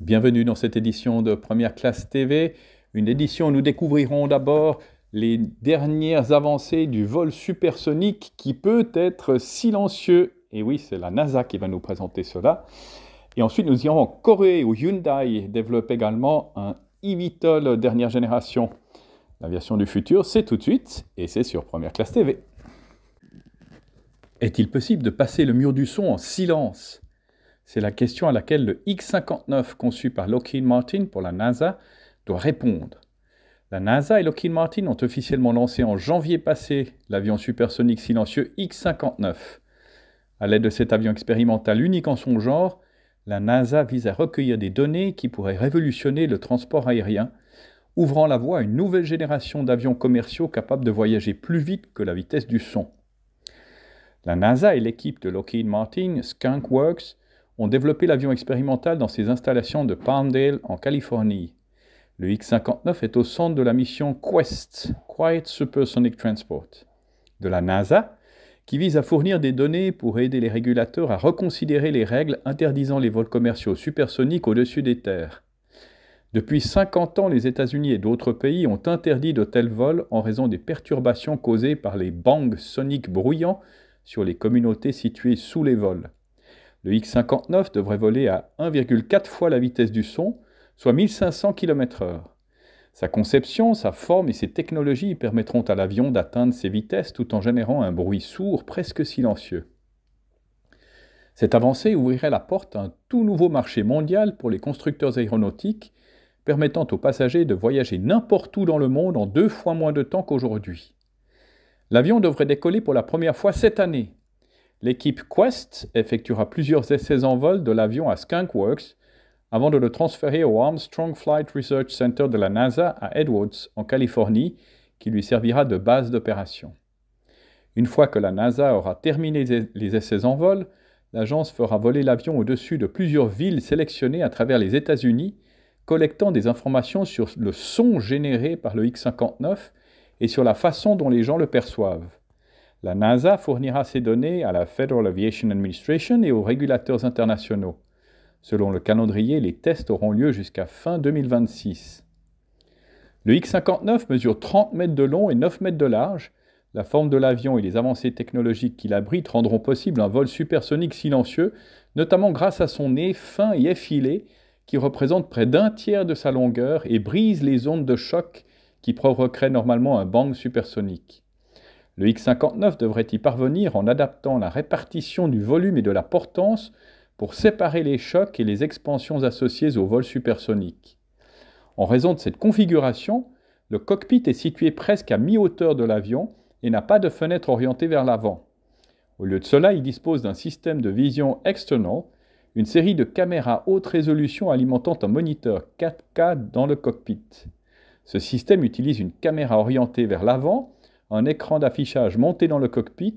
Bienvenue dans cette édition de Première Classe TV, une édition où nous découvrirons d'abord les dernières avancées du vol supersonique qui peut être silencieux. Et oui, c'est la NASA qui va nous présenter cela. Et ensuite, nous irons en Corée où Hyundai développe également un e-Vitol dernière génération. L'aviation du futur, c'est tout de suite et c'est sur Première Classe TV. Est-il possible de passer le mur du son en silence c'est la question à laquelle le X-59 conçu par Lockheed Martin pour la NASA doit répondre. La NASA et Lockheed Martin ont officiellement lancé en janvier passé l'avion supersonique silencieux X-59. À l'aide de cet avion expérimental unique en son genre, la NASA vise à recueillir des données qui pourraient révolutionner le transport aérien, ouvrant la voie à une nouvelle génération d'avions commerciaux capables de voyager plus vite que la vitesse du son. La NASA et l'équipe de Lockheed Martin, Skunk Works, ont développé l'avion expérimental dans ses installations de Palmdale en Californie. Le X-59 est au centre de la mission Quest, Quiet Supersonic Transport, de la NASA, qui vise à fournir des données pour aider les régulateurs à reconsidérer les règles interdisant les vols commerciaux supersoniques au-dessus des terres. Depuis 50 ans, les États-Unis et d'autres pays ont interdit de tels vols en raison des perturbations causées par les bangs soniques bruyants sur les communautés situées sous les vols. Le X-59 devrait voler à 1,4 fois la vitesse du son, soit 1500 km/h. Sa conception, sa forme et ses technologies permettront à l'avion d'atteindre ces vitesses tout en générant un bruit sourd presque silencieux. Cette avancée ouvrirait la porte à un tout nouveau marché mondial pour les constructeurs aéronautiques, permettant aux passagers de voyager n'importe où dans le monde en deux fois moins de temps qu'aujourd'hui. L'avion devrait décoller pour la première fois cette année, l'équipe Quest effectuera plusieurs essais en vol de l'avion à Skunk Works avant de le transférer au Armstrong Flight Research Center de la NASA à Edwards, en Californie, qui lui servira de base d'opération. Une fois que la NASA aura terminé les essais en vol, l'agence fera voler l'avion au-dessus de plusieurs villes sélectionnées à travers les États-Unis, collectant des informations sur le son généré par le X-59 et sur la façon dont les gens le perçoivent. La NASA fournira ces données à la Federal Aviation Administration et aux régulateurs internationaux. Selon le calendrier, les tests auront lieu jusqu'à fin 2026. Le X-59 mesure 30 mètres de long et 9 mètres de large. La forme de l'avion et les avancées technologiques qu'il abrite rendront possible un vol supersonique silencieux, notamment grâce à son nez fin et effilé, qui représente près d'un tiers de sa longueur et brise les ondes de choc qui provoqueraient normalement un bang supersonique. Le X59 devrait y parvenir en adaptant la répartition du volume et de la portance pour séparer les chocs et les expansions associées au vol supersonique. En raison de cette configuration, le cockpit est situé presque à mi-hauteur de l'avion et n'a pas de fenêtre orientée vers l'avant. Au lieu de cela, il dispose d'un système de vision external, une série de caméras haute résolution alimentant un moniteur 4K dans le cockpit. Ce système utilise une caméra orientée vers l'avant un écran d'affichage monté dans le cockpit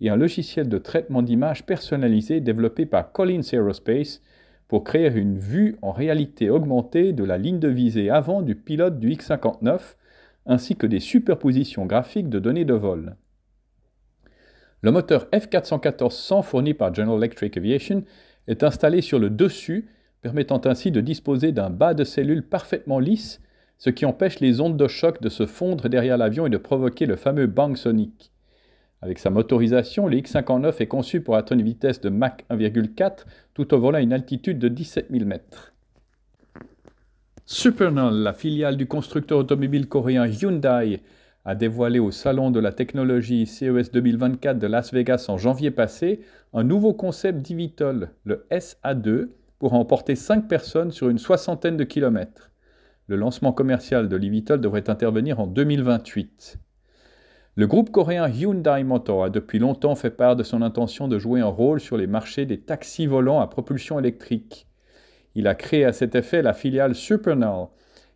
et un logiciel de traitement d'image personnalisé développé par Collins Aerospace pour créer une vue en réalité augmentée de la ligne de visée avant du pilote du X-59 ainsi que des superpositions graphiques de données de vol. Le moteur F414-100 fourni par General Electric Aviation est installé sur le dessus, permettant ainsi de disposer d'un bas de cellule parfaitement lisse ce qui empêche les ondes de choc de se fondre derrière l'avion et de provoquer le fameux bang sonique. Avec sa motorisation, le X-59 est conçu pour atteindre une vitesse de Mach 1,4 tout au volant à une altitude de 17 000 mètres. Supernal, la filiale du constructeur automobile coréen Hyundai, a dévoilé au Salon de la technologie CES 2024 de Las Vegas en janvier passé un nouveau concept d'Ivitol, le SA2, pour emporter 5 personnes sur une soixantaine de kilomètres. Le lancement commercial de le devrait intervenir en 2028. Le groupe coréen Hyundai Motor a depuis longtemps fait part de son intention de jouer un rôle sur les marchés des taxis volants à propulsion électrique. Il a créé à cet effet la filiale Supernal,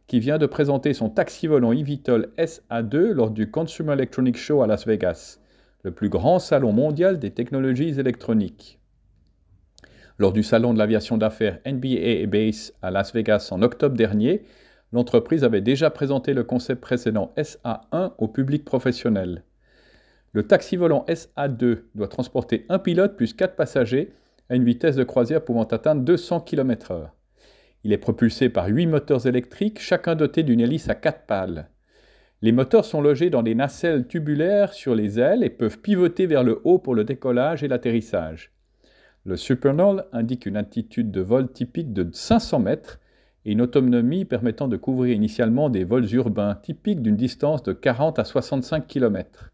qui vient de présenter son taxi volant eVTOL SA2 lors du Consumer Electronics Show à Las Vegas, le plus grand salon mondial des technologies électroniques. Lors du salon de l'aviation d'affaires NBA Base à Las Vegas en octobre dernier, l'entreprise avait déjà présenté le concept précédent SA1 au public professionnel. Le taxi volant SA2 doit transporter un pilote plus quatre passagers à une vitesse de croisière pouvant atteindre 200 km/h. Il est propulsé par huit moteurs électriques, chacun doté d'une hélice à quatre pales. Les moteurs sont logés dans des nacelles tubulaires sur les ailes et peuvent pivoter vers le haut pour le décollage et l'atterrissage. Le Supernol indique une altitude de vol typique de 500 mètres et une autonomie permettant de couvrir initialement des vols urbains typiques d'une distance de 40 à 65 km.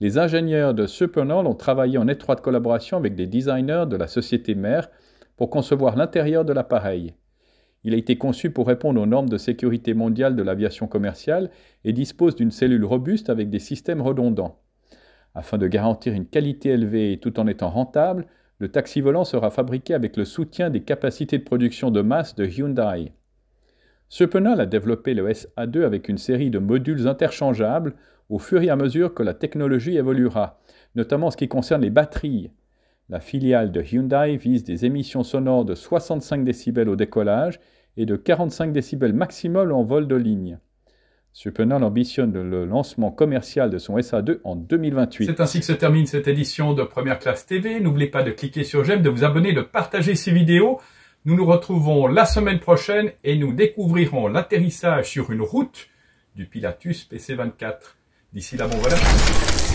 Les ingénieurs de Supernal ont travaillé en étroite collaboration avec des designers de la société mère pour concevoir l'intérieur de l'appareil. Il a été conçu pour répondre aux normes de sécurité mondiale de l'aviation commerciale et dispose d'une cellule robuste avec des systèmes redondants. Afin de garantir une qualité élevée tout en étant rentable, le taxi volant sera fabriqué avec le soutien des capacités de production de masse de Hyundai. Supernal a développé le SA2 avec une série de modules interchangeables au fur et à mesure que la technologie évoluera, notamment en ce qui concerne les batteries. La filiale de Hyundai vise des émissions sonores de 65 décibels au décollage et de 45 décibels maximum en vol de ligne. Supernal ambitionne le lancement commercial de son SA2 en 2028. C'est ainsi que se termine cette édition de Première Classe TV. N'oubliez pas de cliquer sur j'aime, de vous abonner, de partager ces vidéos. Nous nous retrouvons la semaine prochaine et nous découvrirons l'atterrissage sur une route du Pilatus PC24. D'ici là, bon voilà.